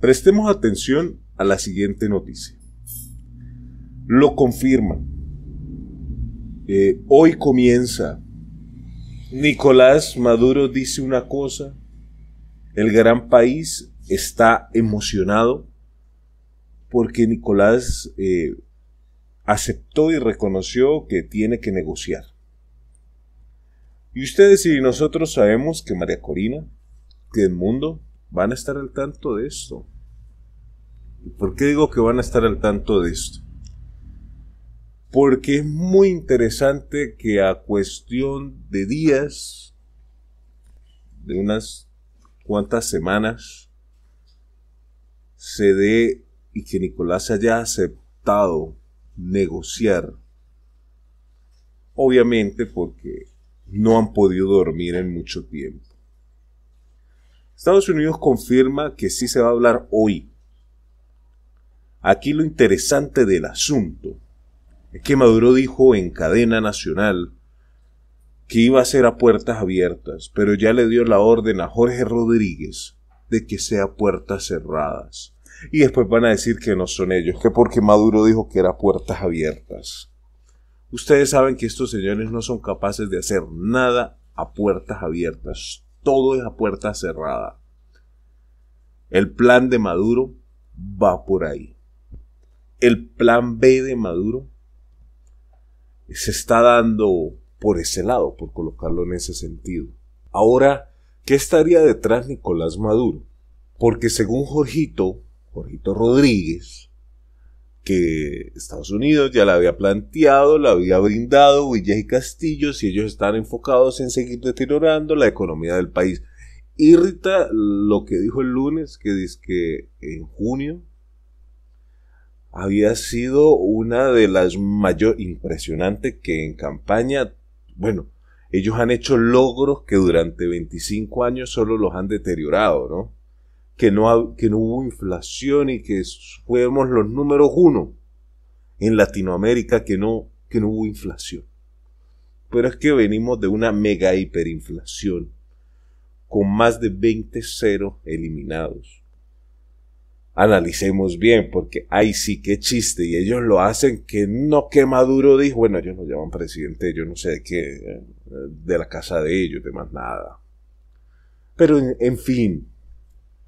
Prestemos atención a la siguiente noticia. Lo confirman. Eh, hoy comienza. Nicolás Maduro dice una cosa. El gran país está emocionado porque Nicolás eh, aceptó y reconoció que tiene que negociar. Y ustedes y nosotros sabemos que María Corina, que el mundo, van a estar al tanto de esto. ¿Por qué digo que van a estar al tanto de esto? Porque es muy interesante que a cuestión de días, de unas cuantas semanas, se dé y que Nicolás haya aceptado negociar. Obviamente porque no han podido dormir en mucho tiempo. Estados Unidos confirma que sí se va a hablar hoy. Aquí lo interesante del asunto es que Maduro dijo en cadena nacional que iba a ser a puertas abiertas, pero ya le dio la orden a Jorge Rodríguez de que sea puertas cerradas. Y después van a decir que no son ellos, que porque Maduro dijo que era puertas abiertas. Ustedes saben que estos señores no son capaces de hacer nada a puertas abiertas todo es a puerta cerrada. El plan de Maduro va por ahí. El plan B de Maduro se está dando por ese lado, por colocarlo en ese sentido. Ahora, ¿qué estaría detrás Nicolás Maduro? Porque según Jorgito, Jorgito Rodríguez, que Estados Unidos ya la había planteado, la había brindado Villa y Castillo, si ellos están enfocados en seguir deteriorando la economía del país. Irrita lo que dijo el lunes, que dice que en junio había sido una de las mayor impresionante que en campaña, bueno, ellos han hecho logros que durante 25 años solo los han deteriorado, ¿no? que no, que no hubo inflación y que fuimos los números uno en Latinoamérica, que no, que no hubo inflación. Pero es que venimos de una mega hiperinflación con más de 20 ceros eliminados. Analicemos bien, porque ahí sí que chiste, y ellos lo hacen que no que Maduro dijo, bueno, ellos no llaman presidente, yo no sé de qué, eh, de la casa de ellos, de más nada. Pero en fin,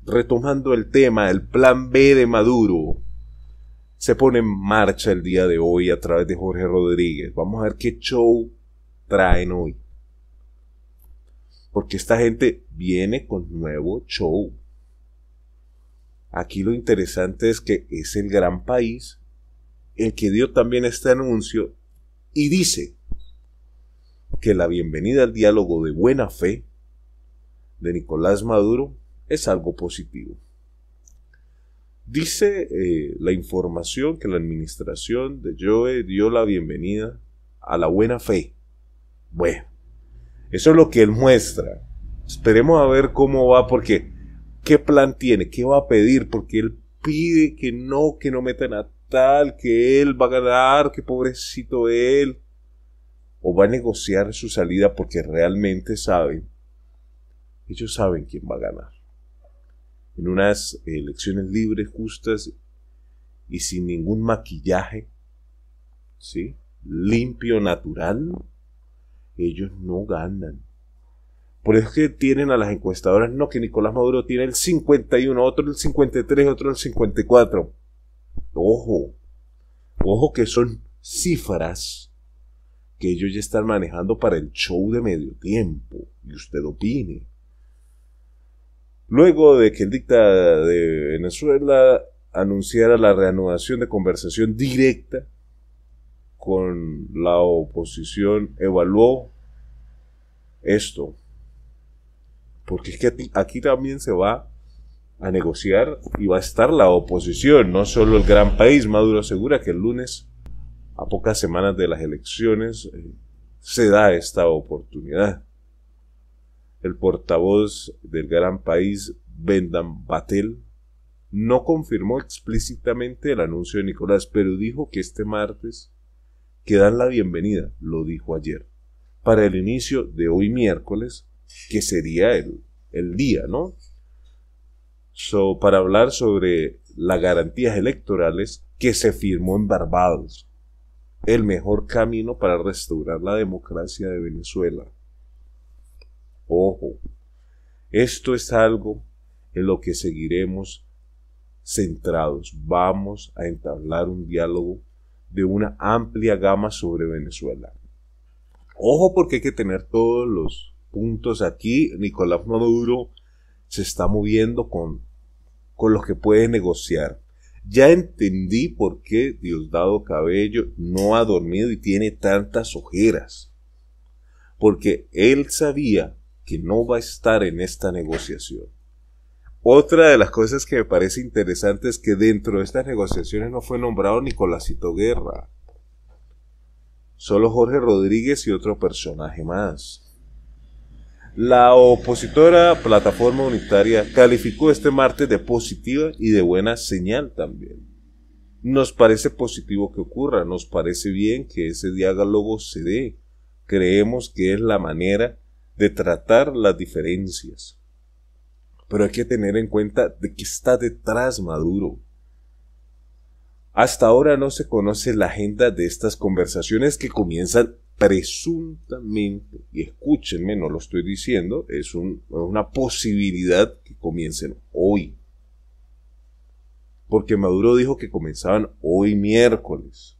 retomando el tema, el plan B de Maduro se pone en marcha el día de hoy a través de Jorge Rodríguez. Vamos a ver qué show traen hoy. Porque esta gente viene con nuevo show. Aquí lo interesante es que es el gran país el que dio también este anuncio y dice que la bienvenida al diálogo de buena fe de Nicolás Maduro es algo positivo. Dice eh, la información que la administración de Joe dio la bienvenida a la buena fe. Bueno, eso es lo que él muestra. Esperemos a ver cómo va, porque qué plan tiene, qué va a pedir, porque él pide que no, que no metan a tal, que él va a ganar, que pobrecito él. O va a negociar su salida porque realmente saben, ellos saben quién va a ganar en unas elecciones libres, justas y sin ningún maquillaje, ¿sí? limpio, natural, ellos no ganan. Por eso es que tienen a las encuestadoras, no, que Nicolás Maduro tiene el 51, otro el 53, otro el 54. Ojo, ojo que son cifras que ellos ya están manejando para el show de medio tiempo. Y usted opine luego de que el dicta de Venezuela anunciara la reanudación de conversación directa con la oposición, evaluó esto. Porque es que aquí también se va a negociar y va a estar la oposición, no solo el gran país. Maduro asegura que el lunes, a pocas semanas de las elecciones, eh, se da esta oportunidad el portavoz del gran país, Bendan Batel, no confirmó explícitamente el anuncio de Nicolás, pero dijo que este martes que dan la bienvenida, lo dijo ayer, para el inicio de hoy miércoles, que sería el, el día, ¿no? So, para hablar sobre las garantías electorales que se firmó en Barbados, el mejor camino para restaurar la democracia de Venezuela. Ojo, esto es algo en lo que seguiremos centrados. Vamos a entablar un diálogo de una amplia gama sobre Venezuela. Ojo porque hay que tener todos los puntos aquí. Nicolás Maduro se está moviendo con, con los que puede negociar. Ya entendí por qué Diosdado Cabello no ha dormido y tiene tantas ojeras. Porque él sabía que no va a estar en esta negociación. Otra de las cosas que me parece interesante es que dentro de estas negociaciones no fue nombrado Nicolásito Guerra, solo Jorge Rodríguez y otro personaje más. La opositora Plataforma Unitaria calificó este martes de positiva y de buena señal también. Nos parece positivo que ocurra, nos parece bien que ese diálogo se dé. Creemos que es la manera de tratar las diferencias. Pero hay que tener en cuenta de que está detrás Maduro. Hasta ahora no se conoce la agenda de estas conversaciones que comienzan presuntamente, y escúchenme, no lo estoy diciendo, es una posibilidad que comiencen hoy. Porque Maduro dijo que comenzaban hoy miércoles.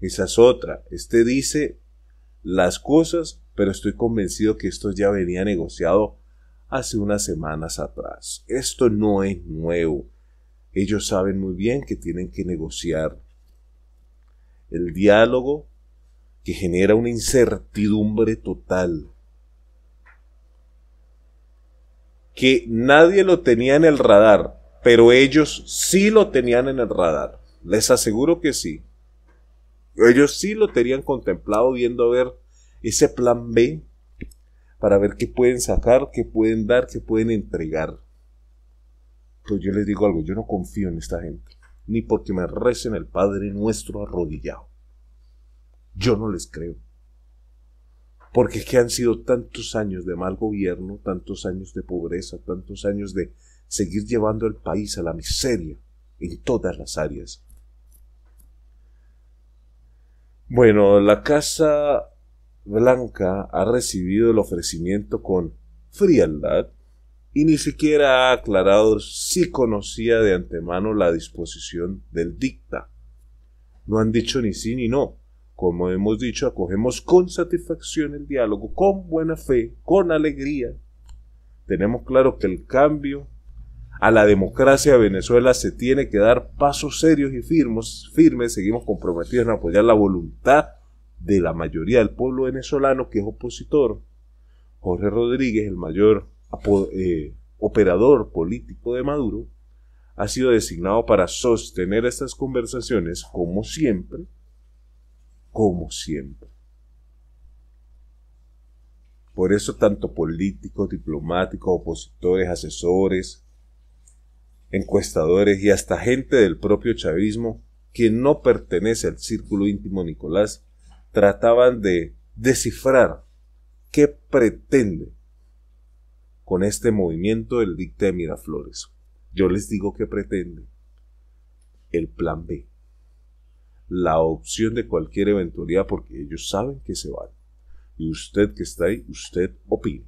Esa es otra. Este dice las cosas pero estoy convencido que esto ya venía negociado hace unas semanas atrás. Esto no es nuevo. Ellos saben muy bien que tienen que negociar el diálogo que genera una incertidumbre total. Que nadie lo tenía en el radar, pero ellos sí lo tenían en el radar. Les aseguro que sí. Ellos sí lo tenían contemplado viendo a ver ese plan B para ver qué pueden sacar, qué pueden dar, qué pueden entregar. Pues yo les digo algo, yo no confío en esta gente, ni porque me recen el Padre nuestro arrodillado. Yo no les creo. Porque es que han sido tantos años de mal gobierno, tantos años de pobreza, tantos años de seguir llevando al país a la miseria en todas las áreas. Bueno, la casa Blanca ha recibido el ofrecimiento con frialdad y ni siquiera ha aclarado si conocía de antemano la disposición del dicta. No han dicho ni sí ni no. Como hemos dicho, acogemos con satisfacción el diálogo, con buena fe, con alegría. Tenemos claro que el cambio a la democracia de Venezuela se tiene que dar pasos serios y firmes, firmes. Seguimos comprometidos en apoyar la voluntad de la mayoría del pueblo venezolano que es opositor. Jorge Rodríguez, el mayor eh, operador político de Maduro, ha sido designado para sostener estas conversaciones como siempre, como siempre. Por eso tanto políticos, diplomáticos, opositores, asesores, encuestadores y hasta gente del propio chavismo que no pertenece al círculo íntimo Nicolás trataban de descifrar qué pretende con este movimiento el dicte de Miraflores. Yo les digo qué pretende el plan B, la opción de cualquier eventualidad, porque ellos saben que se van. Y usted que está ahí, usted opine.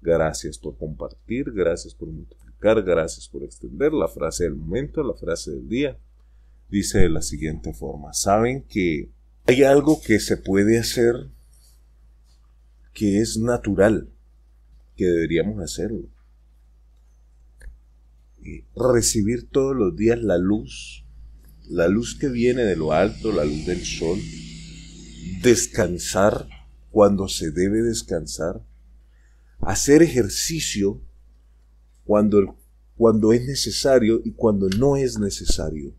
Gracias por compartir, gracias por multiplicar, gracias por extender la frase del momento, la frase del día. Dice de la siguiente forma, saben que hay algo que se puede hacer que es natural, que deberíamos hacerlo. Recibir todos los días la luz, la luz que viene de lo alto, la luz del sol, descansar cuando se debe descansar, hacer ejercicio cuando, cuando es necesario y cuando no es necesario.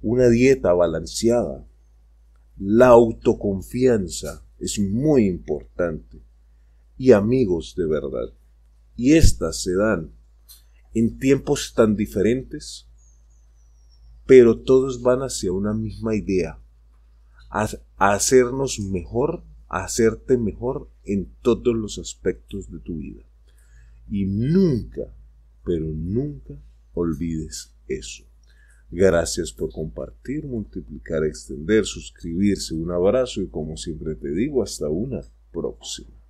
Una dieta balanceada, la autoconfianza es muy importante. Y amigos de verdad. Y estas se dan en tiempos tan diferentes, pero todos van hacia una misma idea. A, hacernos mejor, a hacerte mejor en todos los aspectos de tu vida. Y nunca, pero nunca olvides eso. Gracias por compartir, multiplicar, extender, suscribirse. Un abrazo y como siempre te digo, hasta una próxima.